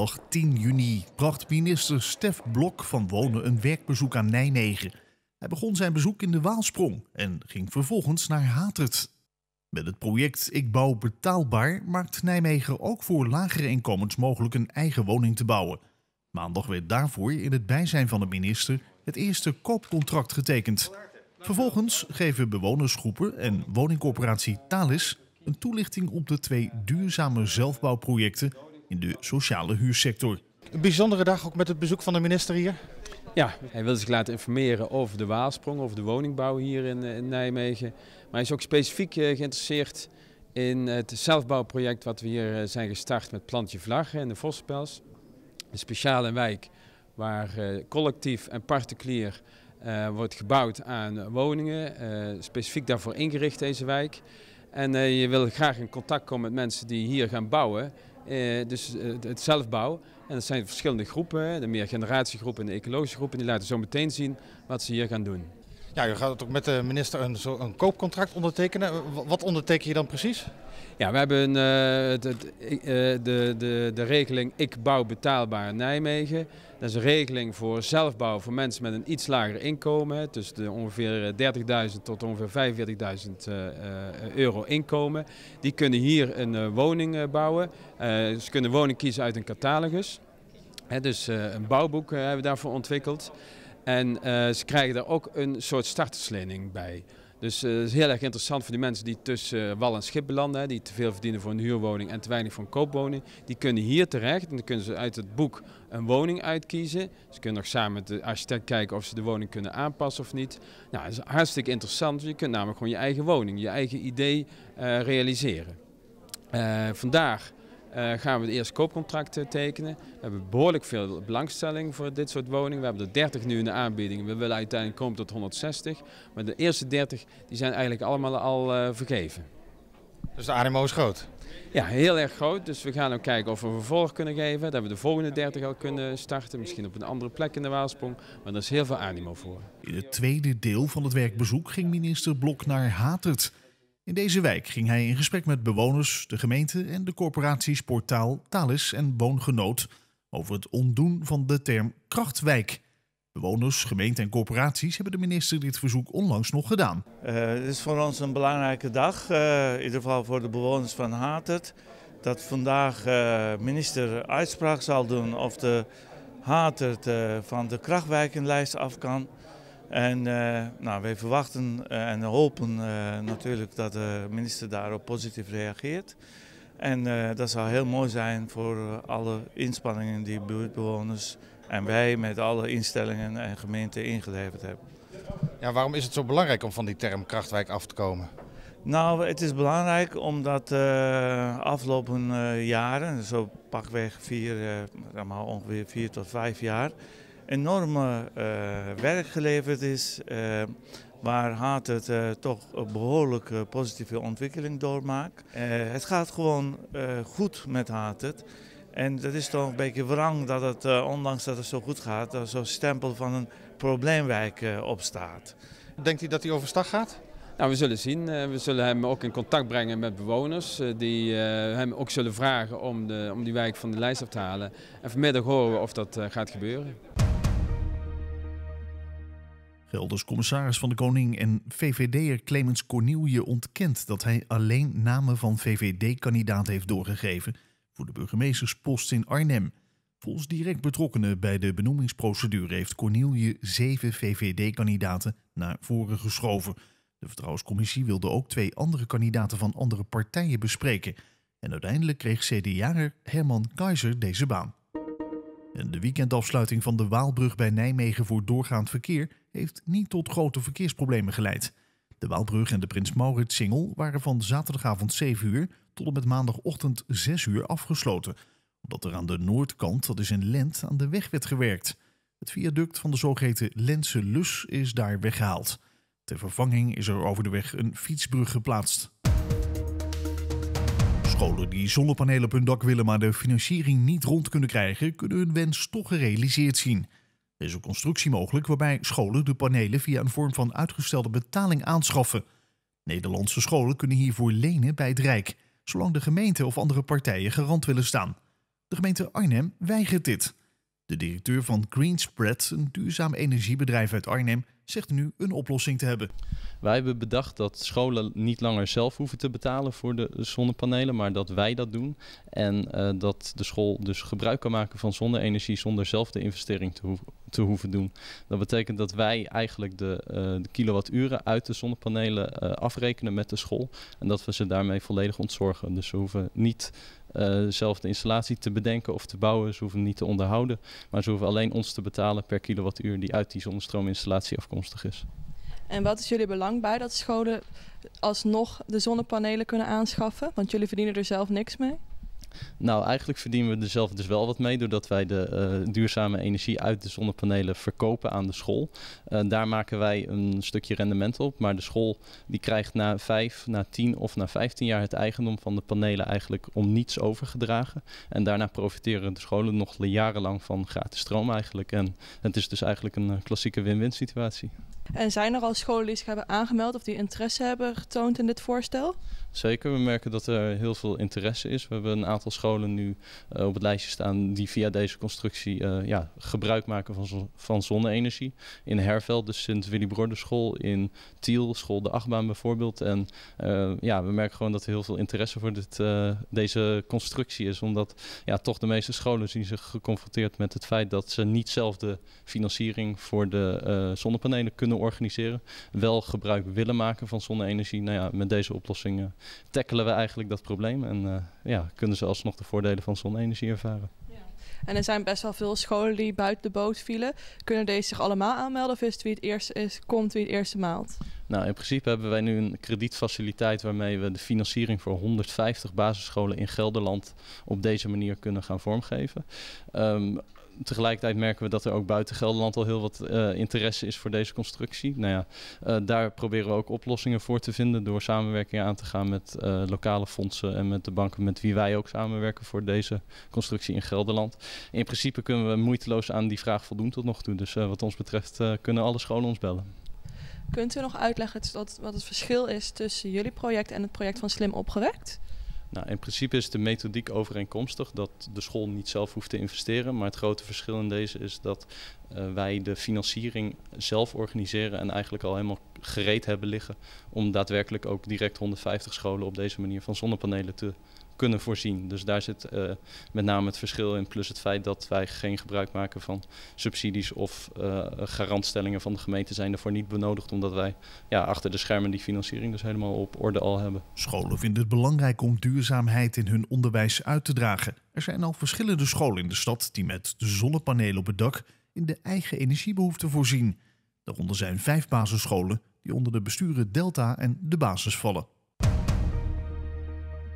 maandag 10 juni bracht minister Stef Blok van Wonen een werkbezoek aan Nijmegen. Hij begon zijn bezoek in de Waalsprong en ging vervolgens naar Hatert. Met het project Ik Bouw Betaalbaar maakt Nijmegen ook voor lagere inkomens mogelijk een eigen woning te bouwen. Maandag werd daarvoor in het bijzijn van de minister het eerste koopcontract getekend. Vervolgens geven bewonersgroepen en woningcorporatie Talis een toelichting op de twee duurzame zelfbouwprojecten in de sociale huursector. Een bijzondere dag ook met het bezoek van de minister hier. Ja, hij wil zich laten informeren over de Waalsprong, over de woningbouw hier in, eh, Nijmegen. Maar hij is ook specifiek eh, geïnteresseerd in het zelfbouwproject wat we hier eh, zijn gestart met Plantje Vlaggen in de Vospels. Een speciale wijk waar collectief en particulier wordt gebouwd aan woningen. specifiek daarvoor ingericht deze wijk. En je wil graag in contact komen met mensen die hier gaan bouwen. Eh, dus eh, het zelfbouw. En dat zijn verschillende groepen, de meer generatiegroep en de ecologische groep. En die laten zo meteen zien wat ze hier gaan doen. Ja, u gaat ook met de minister een, zo, een koopcontract ondertekenen. Wat onderteken je dan precies? Ja, we hebben een eh, eh, de, de, de regeling Ik bouw betaalbaar Nijmegen. Dat is een regeling voor zelfbouw voor mensen met een iets lager inkomen. dus de ongeveer 30.000 eh, tot ongeveer 45.000 euro inkomen. Die kunnen hier een woning bouwen. ze kunnen woning kiezen uit een catalogus. dus een bouwboek hebben we daarvoor ontwikkeld. En eh, ze krijgen daar ook een soort starterslening bij. Dus dat eh, is heel erg interessant voor die mensen die tussen eh, wal en schip belanden, die te veel verdienen voor een huurwoning en te weinig voor een koopwoning. Die kunnen hier terecht en dan kunnen ze uit het boek een woning uitkiezen. Ze kunnen nog samen met de architect kijken of ze de woning kunnen aanpassen of niet. Nou, dat is hartstikke interessant. Je kunt namelijk gewoon je eigen woning, je eigen idee realiseren. Uh, vandaag eh, gaan we het eerste koopcontract eh, tekenen. We hebben behoorlijk veel belangstelling voor dit soort woningen. We hebben er 30 nu in de aanbieding. We willen uiteindelijk komen tot 160. Maar de eerste 30 die zijn eigenlijk allemaal al eh, vergeven. Dus de animo is groot? Ja, heel erg groot. Dus we gaan ook kijken of we vervolg kunnen geven. Dat we de volgende 30 al kunnen starten. Misschien op een andere plek in de Waalsprong. Maar er is heel veel animo voor. In het tweede deel van het werkbezoek ging minister Blok naar Hatert. In deze wijk ging hij in gesprek met bewoners, de gemeente en de corporaties Portaal, Talis en Woongenoot over het ondoen van de term krachtwijk. Bewoners, gemeente en corporaties hebben de minister dit verzoek onlangs nog gedaan. Eh, het is voor ons een belangrijke dag, eh, in ieder geval voor de bewoners van Hatert. Dat vandaag uh, minister uitspraak zal doen of de Hatert van de krachtwijkenlijst af kan. En eh, nou, wij verwachten eh, en hopen eh, natuurlijk dat de minister daarop positief reageert. En dat zou heel mooi zijn voor alle inspanningen die buurtbewoners en wij met alle instellingen en gemeenten ingeleverd hebben. Ja, waarom is het zo belangrijk om van die term Krachtwijk af te komen? Nou, het is belangrijk omdat de afgelopen jaren, zo pakweg vier, uh, ongeveer vier tot vijf jaar, enorme eh, werk geleverd is. Eh, waar Haat het eh, toch een behoorlijk positieve ontwikkeling doormaakt. het gaat gewoon goed met Haat het. En dat is toch een beetje wrang dat het, ondanks dat het zo goed gaat, zo'n stempel van een probleemwijk uh, op staat. Denkt u dat hij overstag gaat? Nou, we zullen zien. we zullen hem ook in contact brengen met bewoners die hem ook zullen vragen om, de, om die wijk van de lijst af te halen. En vanmiddag horen we of dat gaat gebeuren. Gelders commissaris van de Koning en VVD'er Clemens Cornielje ontkent dat hij alleen namen van VVD-kandidaat heeft doorgegeven voor de burgemeesterspost in Arnhem. Volgens direct betrokkenen bij de benoemingsprocedure heeft Cornielje zeven VVD-kandidaten naar voren geschoven. De Vertrouwenscommissie wilde ook twee andere kandidaten van andere partijen bespreken. En uiteindelijk kreeg CDA'er Herman Keizer deze baan. En de weekendafsluiting van de Waalbrug bij Nijmegen voor doorgaand verkeer heeft niet tot grote verkeersproblemen geleid. De Waalbrug en de Prins Maurits-singel waren van zaterdagavond 7 uur tot en met maandagochtend 6 uur afgesloten, omdat er aan de noordkant, dat is in Lent, aan de weg werd gewerkt. Het viaduct van de zogeheten Lentse Lus is daar weggehaald. Ter vervanging is er over de weg een fietsbrug geplaatst. Scholen die zonnepanelen op hun dak willen, maar de financiering niet rond kunnen krijgen, kunnen hun wens toch gerealiseerd zien. Er is een constructie mogelijk waarbij scholen de panelen via een vorm van uitgestelde betaling aanschaffen. Nederlandse scholen kunnen hiervoor lenen bij het Rijk, zolang de gemeente of andere partijen garant willen staan. De gemeente Arnhem weigert dit. De directeur van Greenspread, een duurzaam energiebedrijf uit Arnhem, zegt nu een oplossing te hebben. Wij hebben bedacht dat scholen niet langer zelf hoeven te betalen voor de zonnepanelen, maar dat wij dat doen. En eh, dat de school dus gebruik kan maken van zonne-energie zonder zelf de investering te, hoeven, te hoeven doen. Dat betekent dat wij eigenlijk de, eh, de kilowatturen uit de zonnepanelen eh, afrekenen met de school. En dat we ze daarmee volledig ontzorgen. Dus ze hoeven niet eh, zelf de installatie te bedenken of te bouwen. Ze hoeven niet te onderhouden, maar ze hoeven alleen ons te betalen per kilowattuur die uit die zonnestroominstallatie afkomstig is. En wat is jullie belang bij dat scholen alsnog de zonnepanelen kunnen aanschaffen? Want jullie verdienen er zelf niks mee. Nou, eigenlijk verdienen we er zelf dus wel wat mee doordat wij de eh, duurzame energie uit de zonnepanelen verkopen aan de school. Eh, daar maken wij een stukje rendement op, maar de school die krijgt na 5, na 10 of na 15 jaar het eigendom van de panelen eigenlijk om niets overgedragen. En daarna profiteren de scholen nog jarenlang van gratis stroom eigenlijk. En het is dus eigenlijk een eh, klassieke win-win situatie. En zijn er al scholen die zich hebben aangemeld of die interesse hebben getoond in dit voorstel? Zeker, we merken dat er heel veel interesse is. We hebben een aantal scholen nu eh, op het lijstje staan die via deze constructie eh, ja, gebruik maken van, van zonne-energie. In Herveld, de sint willy school, in Tiel, school De Achtbaan bijvoorbeeld. En eh, ja, we merken gewoon dat er heel veel interesse voor dit, deze constructie is. Omdat ja, toch de meeste scholen zien zich geconfronteerd met het feit dat ze niet zelf de financiering voor de zonnepanelen kunnen organiseren, wel gebruik willen maken van zonne-energie. Nou ja, met deze oplossing tackelen we eigenlijk dat probleem en eh, ja, kunnen ze alsnog de voordelen van zonne-energie ervaren. En er zijn best wel veel scholen die buiten de boot vielen. Kunnen deze zich allemaal aanmelden of is het wie het eerst is, komt wie het eerste maalt? Nou, in principe hebben wij nu een kredietfaciliteit waarmee we de financiering voor 150 basisscholen in Gelderland op deze manier kunnen gaan vormgeven. Ehm, tegelijkertijd merken we dat er ook buiten Gelderland al heel wat eh, interesse is voor deze constructie. Nou ja, eh, daar proberen we ook oplossingen voor te vinden door samenwerking aan te gaan met eh, lokale fondsen en met de banken met wie wij ook samenwerken voor deze constructie in Gelderland. In principe kunnen we moeiteloos aan die vraag voldoen tot nog toe. Dus wat ons betreft kunnen alle scholen ons bellen. Kunt u nog uitleggen wat het verschil is tussen jullie project en het project van Slim Opgewekt? Nou, in principe is de methodiek overeenkomstig dat de school niet zelf hoeft te investeren. Maar het grote verschil in deze is dat eh, wij de financiering zelf organiseren en eigenlijk al helemaal gereed hebben liggen om daadwerkelijk ook direct 150 scholen op deze manier van zonnepanelen te kunnen voorzien. Dus daar zit eh, met name het verschil in. Plus het feit dat wij geen gebruik maken van subsidies of eh, garantstellingen van de gemeente zijn ervoor niet benodigd. Omdat wij ja, achter de schermen die financiering dus helemaal op orde al hebben. Scholen vinden het belangrijk om duurzaamheid in hun onderwijs uit te dragen. Er zijn al verschillende scholen in de stad die met de zonnepanelen op het dak in de eigen energiebehoeften voorzien. Daaronder zijn vijf basisscholen die onder de besturen Delta en de basis vallen.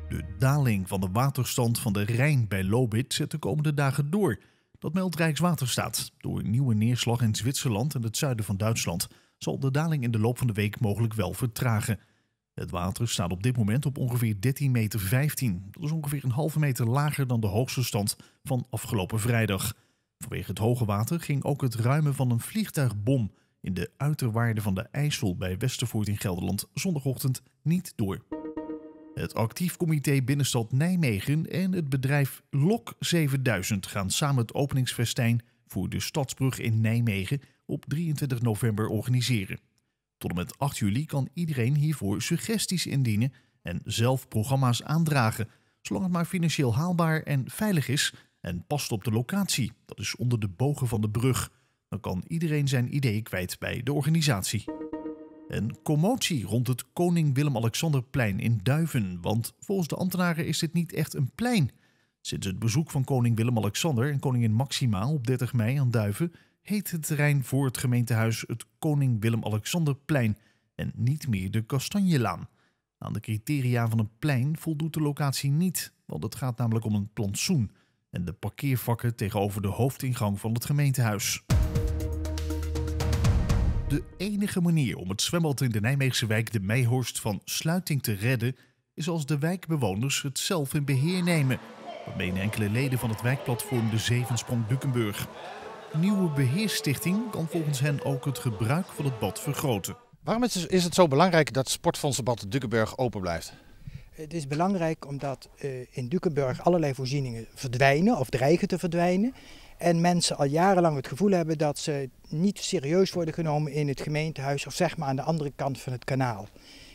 De daling van de waterstand van de Rijn bij Lobit zet de komende dagen door. Dat meldt Rijkswaterstaat. Door nieuwe neerslag in Zwitserland en het zuiden van Duitsland zal de daling in de loop van de week mogelijk wel vertragen. Het water staat op dit moment op ongeveer 13,15 meter. 15. Dat is ongeveer een halve meter lager dan de hoogste stand van afgelopen vrijdag. Vanwege het hoge water ging ook het ruimen van een vliegtuigbom in de uiterwaarden van de IJssel bij Westervoort in Gelderland zondagochtend niet door. Het actief comité Binnenstad Nijmegen en het bedrijf Lok 7000 gaan samen het openingsfestijn voor de Stadsbrug in Nijmegen op 23 november organiseren. Tot en met 8 juli kan iedereen hiervoor suggesties indienen en zelf programma's aandragen, zolang het maar financieel haalbaar en veilig is en past op de locatie, dat is onder de bogen van de brug. Dan kan iedereen zijn ideeën kwijt bij de organisatie. Een commotie rond het Koning Willem-Alexanderplein in Duiven, want volgens de ambtenaren is dit niet echt een plein. Sinds het bezoek van koning Willem-Alexander en koningin Maxima op 30 mei aan Duiven heet het terrein voor het gemeentehuis het Koning Willem-Alexanderplein en niet meer de Kastanjelaan. Aan de criteria van een plein voldoet de locatie niet, want het gaat namelijk om een plantsoen en de parkeervakken tegenover de hoofdingang van het gemeentehuis. De enige manier om het zwembad in de Nijmeegse wijk de Meihorst van sluiting te redden is als de wijkbewoners het zelf in beheer nemen. Waarmee enkele leden van het wijkplatform De Zevensprong Dukenburg. Een nieuwe beheerstichting kan volgens hen ook het gebruik van het bad vergroten. Waarom is het zo belangrijk dat Sportfondsbad Dukenburg open blijft? Het is belangrijk omdat eh, in Dukenburg allerlei voorzieningen verdwijnen of dreigen te verdwijnen. En mensen al jarenlang het gevoel hebben dat ze niet serieus worden genomen in het gemeentehuis of zeg maar aan de andere kant van het kanaal.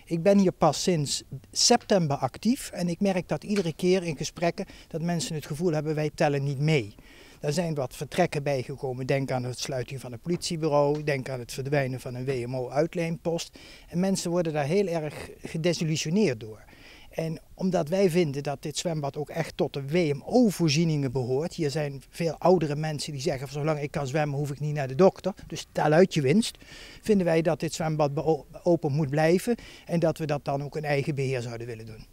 Ik ben hier pas sinds september actief en ik merk dat iedere keer in gesprekken dat mensen het gevoel hebben wij tellen niet mee. Daar zijn wat vertrekken bijgekomen. Denk aan het sluiting van een politiebureau, denk aan het verdwijnen van een WMO-uitleenpost. En mensen worden daar heel erg gedesillusioneerd door. En omdat wij vinden dat dit zwembad ook echt tot de WMO-voorzieningen behoort. Hier zijn veel oudere mensen die zeggen: zolang ik kan zwemmen, hoef ik niet naar de dokter. Dus tel uit je winst. Vinden wij dat dit zwembad open moet blijven. En dat we dat dan ook in eigen beheer zouden willen doen.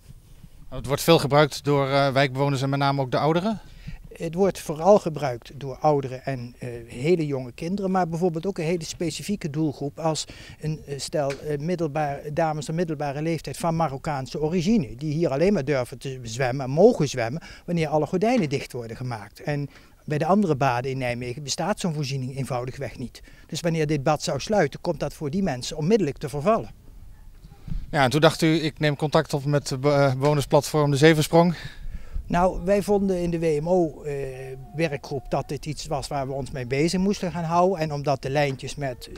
Nou, het wordt veel gebruikt door eh, wijkbewoners en met name ook de ouderen? Het wordt vooral gebruikt door ouderen en eh, hele jonge kinderen, maar bijvoorbeeld ook een hele specifieke doelgroep als een eh, stel eh, dames van middelbare leeftijd van Marokkaanse origine, die hier alleen maar durven te zwemmen mogen zwemmen wanneer alle gordijnen dicht worden gemaakt. En bij de andere baden in Nijmegen bestaat zo'n voorziening eenvoudigweg niet. Dus wanneer dit bad zou sluiten, komt dat voor die mensen onmiddellijk te vervallen. Ja, en toen dacht u, ik neem contact op met bewonersplatform De Zeversprong. Nou, wij vonden in de WMO-werkgroep eh, dat dit iets was waar we ons mee bezig moesten gaan houden. En omdat de lijntjes met eh,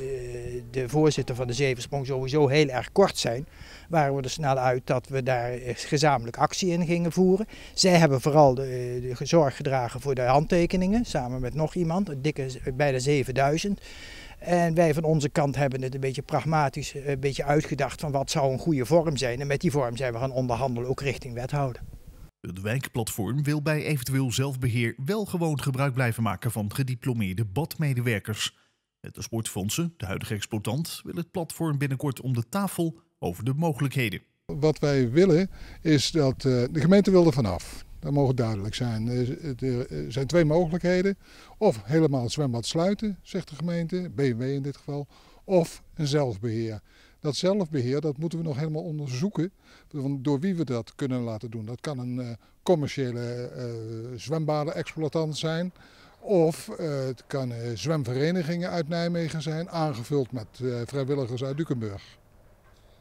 de voorzitter van de Zevensprong sowieso heel erg kort zijn, waren we er snel uit dat we daar eh, gezamenlijk actie in gingen voeren. Zij hebben vooral de, de zorg gedragen voor de handtekeningen, samen met nog iemand, een dikke bijna 7000. En wij van onze kant hebben het een beetje pragmatisch een beetje uitgedacht van wat zou een goede vorm zijn. En met die vorm zijn we gaan onderhandelen, ook richting wethouder. Het wijkplatform wil bij eventueel zelfbeheer wel gewoon gebruik blijven maken van gediplomeerde badmedewerkers. Met de sportfondsen, de huidige exploitant, wil het platform binnenkort om de tafel over de mogelijkheden. Wat wij willen is dat eh, de gemeente wil er vanaf. Dat mogen duidelijk zijn. Eh, er zijn twee mogelijkheden. Of helemaal het zwembad sluiten, zegt de gemeente, BMW in dit geval, of een zelfbeheer. Dat zelfbeheer, dat moeten we nog helemaal onderzoeken. Door wie we dat kunnen laten doen. Dat kan een eh, commerciële uh, eh, zwembaden-exploitant zijn. Of eh, het kan zwemverenigingen uit Nijmegen zijn, aangevuld met vrijwilligers uit Dukenburg.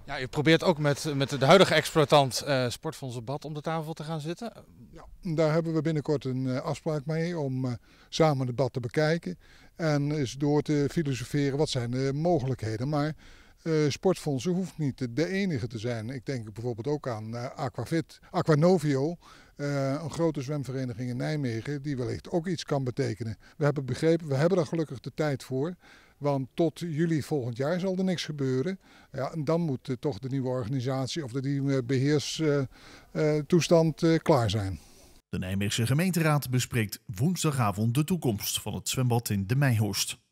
Ja, je probeert ook met, met de huidige exploitant uh, Sportfondsen Bad om de tafel te gaan zitten. Ja, daar hebben we binnenkort een afspraak mee om samen het bad te bekijken. En is door te filosoferen wat zijn de mogelijkheden. Maar eh, sportfondsen hoeft niet de enige te zijn. Ik denk bijvoorbeeld ook aan uh, eh, Aquavit, Aquanovio, eh, een grote zwemvereniging in Nijmegen, die wellicht ook iets kan betekenen. We hebben begrepen, we hebben daar gelukkig de tijd voor. Want tot juli volgend jaar zal er niks gebeuren. Ja, en dan moet toch de nieuwe organisatie of de nieuwe beheerstoestand klaar zijn. De Nijmeegse gemeenteraad bespreekt woensdagavond de toekomst van het zwembad in de Meijhorst.